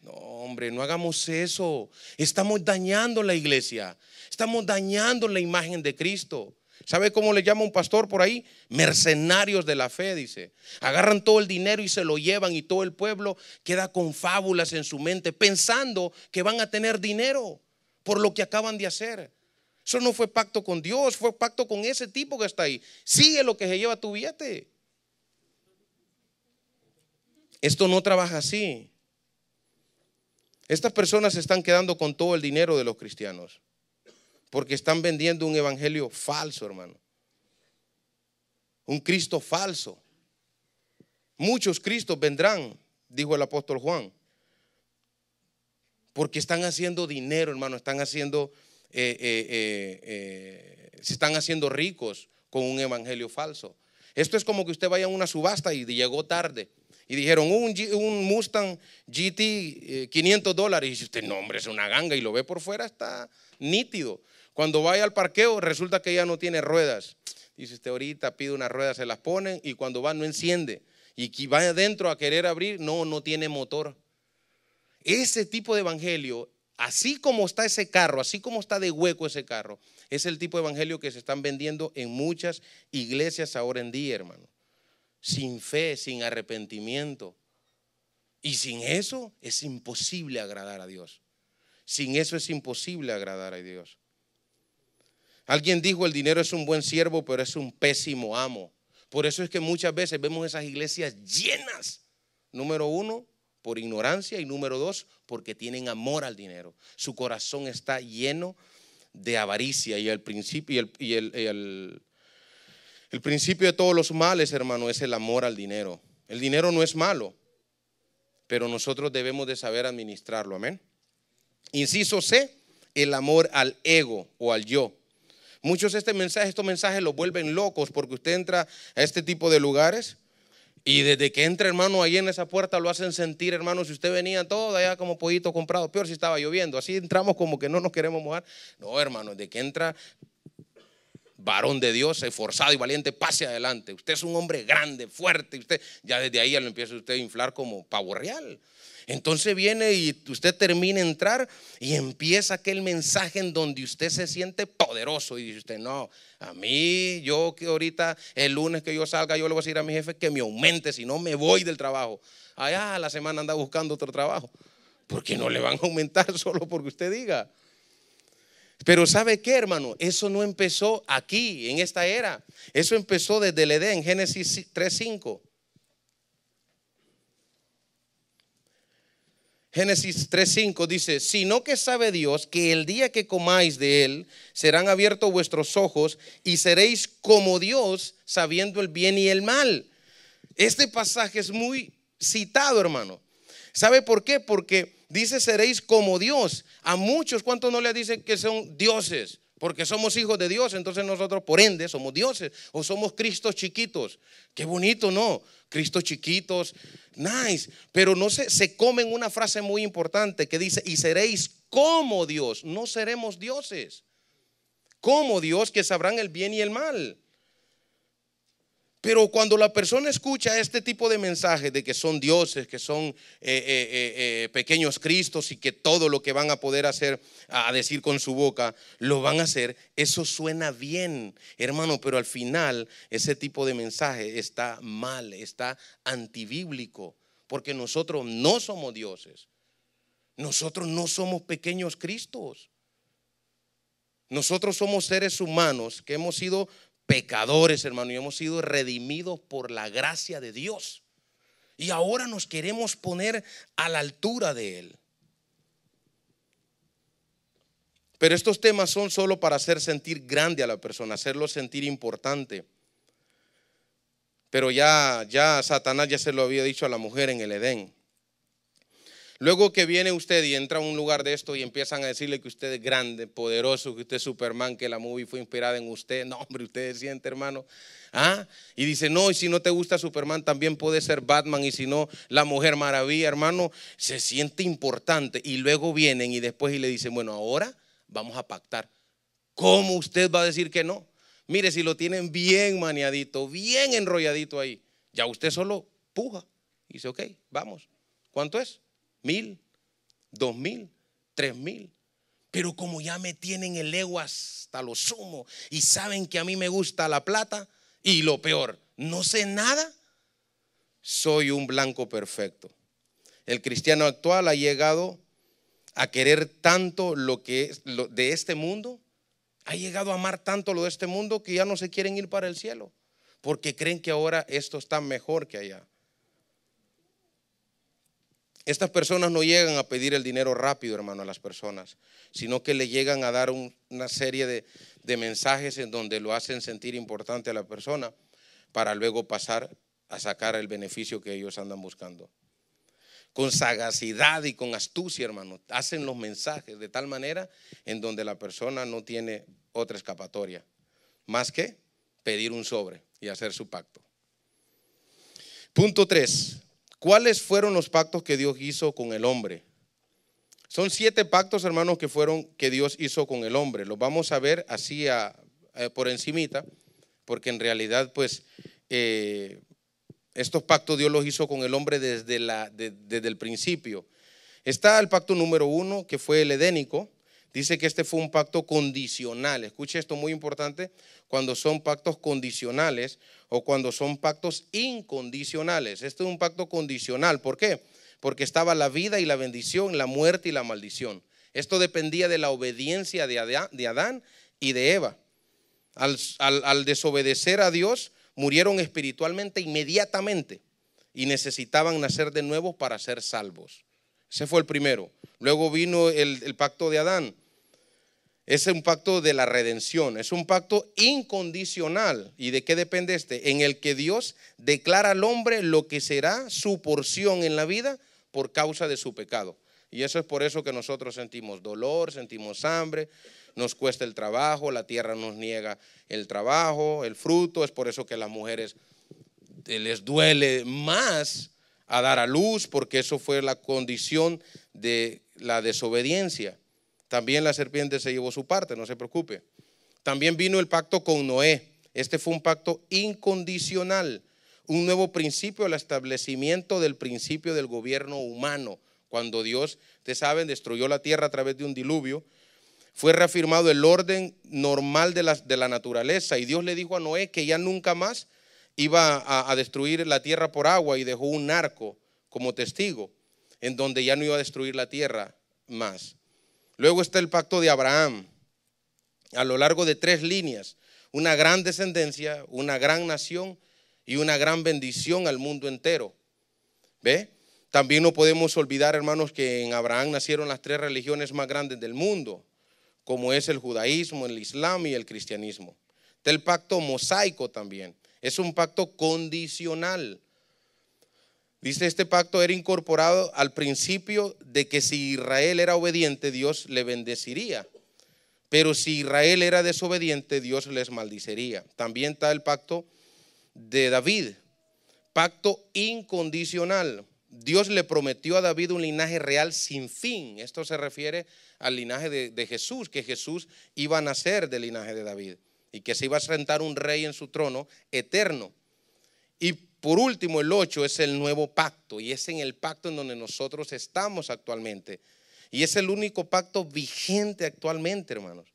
No, hombre, no hagamos eso. Estamos dañando la iglesia. Estamos dañando la imagen de Cristo. ¿Sabe cómo le llama un pastor por ahí? Mercenarios de la fe, dice. Agarran todo el dinero y se lo llevan y todo el pueblo queda con fábulas en su mente pensando que van a tener dinero por lo que acaban de hacer. Eso no fue pacto con Dios, fue pacto con ese tipo que está ahí. Sigue lo que se lleva tu billete. Esto no trabaja así. Estas personas se están quedando con todo el dinero de los cristianos. Porque están vendiendo un evangelio falso, hermano. Un Cristo falso. Muchos Cristos vendrán, dijo el apóstol Juan. Porque están haciendo dinero, hermano. Están haciendo, eh, eh, eh, se están haciendo ricos con un evangelio falso. Esto es como que usted vaya a una subasta y llegó tarde. Y dijeron, un, Mustang GT, 500 dólares. Y dice usted, no, hombre, es una ganga. Y lo ve por fuera, está nítido. Cuando vaya al parqueo, resulta que ya no tiene ruedas. Dice usted ahorita, pide unas ruedas, se las ponen y cuando va no enciende. Y que vaya adentro a querer abrir, no, no tiene motor. Ese tipo de evangelio, así como está ese carro, así como está de hueco ese carro, es el tipo de evangelio que se están vendiendo en muchas iglesias ahora en día, hermano. Sin fe, sin arrepentimiento. Y sin eso es imposible agradar a Dios. Sin eso es imposible agradar a Dios. Alguien dijo, el dinero es un buen siervo, pero es un pésimo amo. Por eso es que muchas veces vemos esas iglesias llenas. Número uno, por ignorancia y número dos, porque tienen amor al dinero. Su corazón está lleno de avaricia y el principio, de todos los males, hermano, es el amor al dinero. El dinero no es malo, pero nosotros debemos de saber administrarlo, amén. Inciso C, el amor al ego o al yo. Muchos este mensaje, estos mensajes los vuelven locos porque usted entra a este tipo de lugares y desde que entra hermano ahí en esa puerta lo hacen sentir hermano, si usted venía todo allá como pollito comprado, peor si estaba lloviendo, así entramos como que no nos queremos mojar. No hermano, desde que entra varón de Dios, esforzado y valiente, pase adelante. Usted es un hombre grande, fuerte. Usted ya desde ahí lo empieza usted a inflar como pavo real. Entonces viene y usted termina entrar y empieza aquel mensaje en donde usted se siente poderoso y dice usted, no, a mí, yo que ahorita el lunes que yo salga, yo le voy a decir a mi jefe que me aumente, si no me voy del trabajo. Allá la semana anda buscando otro trabajo, porque no le van a aumentar solo porque usted diga. Pero ¿sabe qué, hermano? Eso no empezó aquí, en esta era. Eso empezó desde el Edén, Génesis 3.5. Génesis 3.5 dice, sino que sabe Dios que el día que comáis de él serán abiertos vuestros ojos y seréis como Dios sabiendo el bien y el mal. Este pasaje es muy citado, hermano. ¿Sabe por qué? Porque Dice, seréis como Dios. A muchos, ¿cuántos no le dicen que son dioses? Porque somos hijos de Dios, entonces nosotros por ende somos dioses o somos Cristos chiquitos. Qué bonito, ¿no? Cristos chiquitos, nice. Pero no se, se comen una frase muy importante que dice, y seréis como Dios, no seremos dioses. Como Dios que sabrán el bien y el mal. Pero cuando la persona escucha este tipo de mensaje de que son dioses, que son eh, eh, eh, pequeños cristos y que todo lo que van a poder hacer, a decir con su boca, lo van a hacer, eso suena bien, hermano, pero al final ese tipo de mensaje está mal, está antibíblico, porque nosotros no somos dioses, nosotros no somos pequeños cristos. Nosotros somos seres humanos que hemos sido pecadores, hermano, y hemos sido redimidos por la gracia de Dios. Y ahora nos queremos poner a la altura de Él. Pero estos temas son solo para hacer sentir grande a la persona, hacerlo sentir importante. Pero ya, ya Satanás ya se lo había dicho a la mujer en el Edén. Luego que viene usted y entra a un lugar de esto y empiezan a decirle que usted es grande, poderoso, que usted es Superman, que la movie fue inspirada en usted. No, hombre, usted siente, hermano. ¿Ah? Y dice, no, y si no te gusta Superman, también puede ser Batman, y si no, la Mujer Maravilla, hermano. Se siente importante. Y luego vienen y después y le dicen, bueno, ahora vamos a pactar. ¿Cómo usted va a decir que no? Mire, si lo tienen bien maniadito, bien enrolladito ahí, ya usted solo puja. Y dice, ok, vamos. ¿Cuánto es? mil, dos mil, tres mil. Pero como ya me tienen el ego hasta lo sumo y saben que a mí me gusta la plata y lo peor, no sé nada, soy un blanco perfecto. El cristiano actual ha llegado a querer tanto lo que es lo de este mundo, ha llegado a amar tanto lo de este mundo que ya no se quieren ir para el cielo, porque creen que ahora esto está mejor que allá. Estas personas no llegan a pedir el dinero rápido, hermano, a las personas, sino que le llegan a dar una serie de, de mensajes en donde lo hacen sentir importante a la persona para luego pasar a sacar el beneficio que ellos andan buscando. Con sagacidad y con astucia, hermano, hacen los mensajes de tal manera en donde la persona no tiene otra escapatoria, más que pedir un sobre y hacer su pacto. Punto 3. ¿Cuáles fueron los pactos que Dios hizo con el hombre? Son siete pactos, hermanos, que fueron que Dios hizo con el hombre. Los vamos a ver así eh, por encimita, porque en realidad, pues, eh, estos pactos Dios los hizo con el hombre desde, la, desde el principio. Está el pacto número uno, que fue el edénico, Dice que este fue un pacto condicional. Escuche esto muy importante, cuando son pactos condicionales o cuando son pactos incondicionales. Este es un pacto condicional. ¿Por qué? Porque estaba la vida y la bendición, la muerte y la maldición. Esto dependía de la obediencia de Adán y de Eva. Al, desobedecer a Dios, murieron espiritualmente inmediatamente y necesitaban nacer de nuevo para ser salvos. Ese fue el primero. Luego vino el, pacto de Adán, es un pacto de la redención, es un pacto incondicional. ¿Y de qué depende este? En el que Dios declara al hombre lo que será su porción en la vida por causa de su pecado. Y eso es por eso que nosotros sentimos dolor, sentimos hambre, nos cuesta el trabajo, la tierra nos niega el trabajo, el fruto. Es por eso que a las mujeres eh, les duele más a dar a luz, porque eso fue la condición de la desobediencia. También la serpiente se llevó su parte, no se preocupe. También vino el pacto con Noé. Este fue un pacto incondicional, un nuevo principio, el establecimiento del principio del gobierno humano. Cuando Dios, ustedes saben, destruyó la tierra a través de un diluvio, fue reafirmado el orden normal de la, naturaleza y Dios le dijo a Noé que ya nunca más iba a destruir la tierra por agua y dejó un arco como testigo en donde ya no iba a destruir la tierra más. Luego está el pacto de Abraham, a lo largo de tres líneas, una gran descendencia, una gran nación y una gran bendición al mundo entero. ¿Ve? También no podemos olvidar, hermanos, que en Abraham nacieron las tres religiones más grandes del mundo, como es el judaísmo, el islam y el cristianismo. Está el pacto mosaico también. Es un pacto condicional. Dice, este pacto era incorporado al principio de que si Israel era obediente, Dios le bendeciría. Pero si Israel era desobediente, Dios les maldicería. También está el pacto de David, pacto incondicional. Dios le prometió a David un linaje real sin fin. Esto se refiere al linaje de, Jesús, que Jesús iba a nacer del linaje de David y que se iba a sentar un rey en su trono eterno. Y por último, el 8 es el nuevo pacto y es en el pacto en donde nosotros estamos actualmente. Y es el único pacto vigente actualmente, hermanos.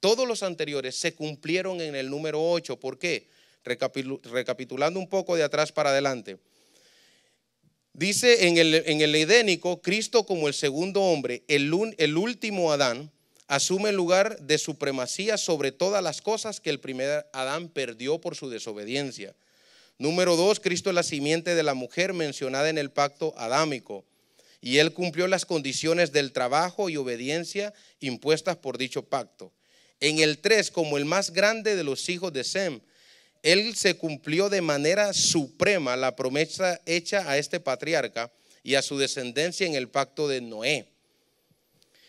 Todos los anteriores se cumplieron en el número 8. ¿Por qué? Recapitulando un poco de atrás para adelante. Dice en el, en Cristo como el segundo hombre, el, el último Adán, asume el lugar de supremacía sobre todas las cosas que el primer Adán perdió por su desobediencia. Número dos, Cristo es la simiente de la mujer mencionada en el pacto adámico. Y él cumplió las condiciones del trabajo y obediencia impuestas por dicho pacto. En el 3, como el más grande de los hijos de Sem, él se cumplió de manera suprema la promesa hecha a este patriarca y a su descendencia en el pacto de Noé.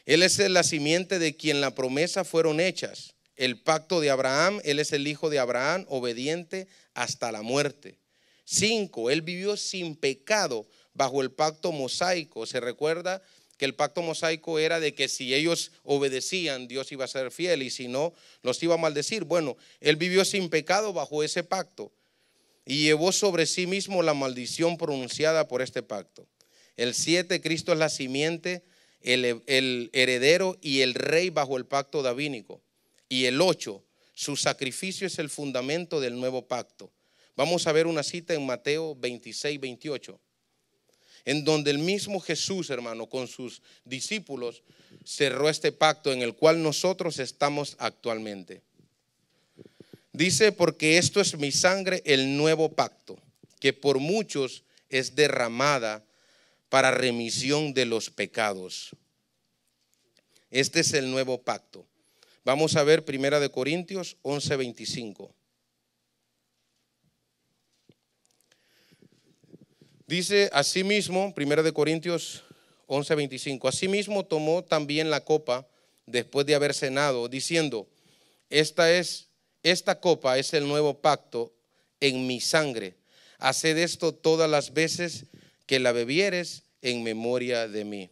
Él es la simiente de quien la promesa fueron hechas el pacto de Abraham, él es el hijo de Abraham, obediente hasta la muerte. Cinco, él vivió sin pecado bajo el pacto mosaico. Se recuerda que el pacto mosaico era de que si ellos obedecían, Dios iba a ser fiel y si no, los iba a maldecir. Bueno, él vivió sin pecado bajo ese pacto y llevó sobre sí mismo la maldición pronunciada por este pacto. El siete, Cristo es la simiente, el, el heredero y el rey bajo el pacto davínico. Y el 8, su sacrificio es el fundamento del nuevo pacto. Vamos a ver una cita en Mateo 26, 28, en donde el mismo Jesús, hermano, con sus discípulos, cerró este pacto en el cual nosotros estamos actualmente. Dice, porque esto es mi sangre, el nuevo pacto, que por muchos es derramada para remisión de los pecados. Este es el nuevo pacto. Vamos a ver Primera de Corintios 11:25. Dice asimismo, Primera de Corintios 11:25, asimismo tomó también la copa después de haber cenado, diciendo, esta es esta copa es el nuevo pacto en mi sangre. Haced esto todas las veces que la bebieres en memoria de mí.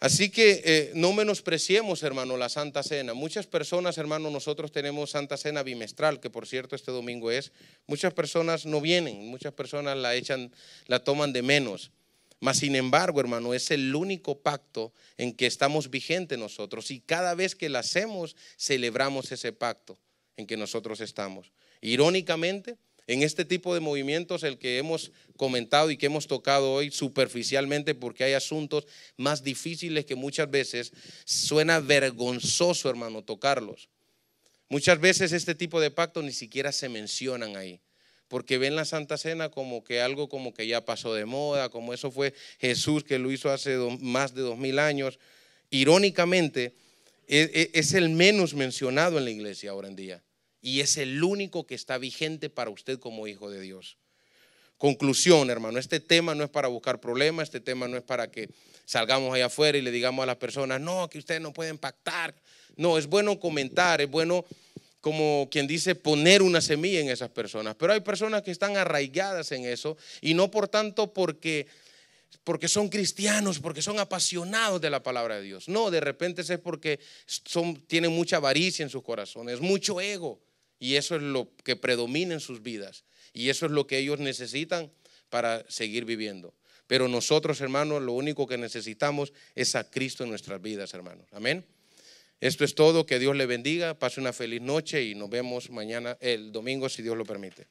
Así que eh, no menospreciemos, hermano, la Santa Cena. Muchas personas, hermano, nosotros tenemos Santa Cena bimestral, que por cierto este domingo es. Muchas personas no vienen, muchas personas la echan, la toman de menos. Mas, sin embargo, hermano, es el único pacto en que estamos vigentes nosotros. Y cada vez que la hacemos, celebramos ese pacto en que nosotros estamos. Irónicamente, en este tipo de movimientos, el que hemos comentado y que hemos tocado hoy superficialmente, porque hay asuntos más difíciles que muchas veces suena vergonzoso, hermano, tocarlos. Muchas veces este tipo de pacto ni siquiera se mencionan ahí porque ven la Santa Cena como que algo como que ya pasó de moda, como eso fue Jesús que lo hizo hace más de dos mil años. Irónicamente, e, e, es, el menos mencionado en la iglesia ahora en día y es el único que está vigente para usted como hijo de Dios. Conclusión, hermano, este tema no es para buscar problemas, este tema no es para que salgamos allá afuera y le digamos a las personas, no, que ustedes no pueden pactar. No, es bueno comentar, es bueno, como quien dice, poner una semilla en esas personas. Pero hay personas que están arraigadas en eso y no por tanto porque porque son cristianos, porque son apasionados de la palabra de Dios. No, de repente es porque son, tienen mucha avaricia en sus corazones, mucho ego. Y eso es lo que predomina en sus vidas. Y eso es lo que ellos necesitan para seguir viviendo. Pero nosotros, hermanos, lo único que necesitamos es a Cristo en nuestras vidas, hermanos. Amén. Esto es todo. Que Dios le bendiga. Pase una feliz noche y nos vemos mañana, el domingo, si Dios lo permite.